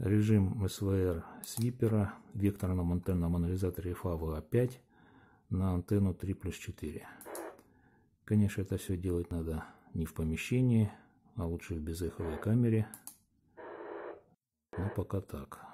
режим СВР свипера в векторном антенном анализаторе FAVO 5 на антенну 3 плюс 4. Конечно, это все делать надо не в помещении, а лучше в безэховой камере. Но пока так.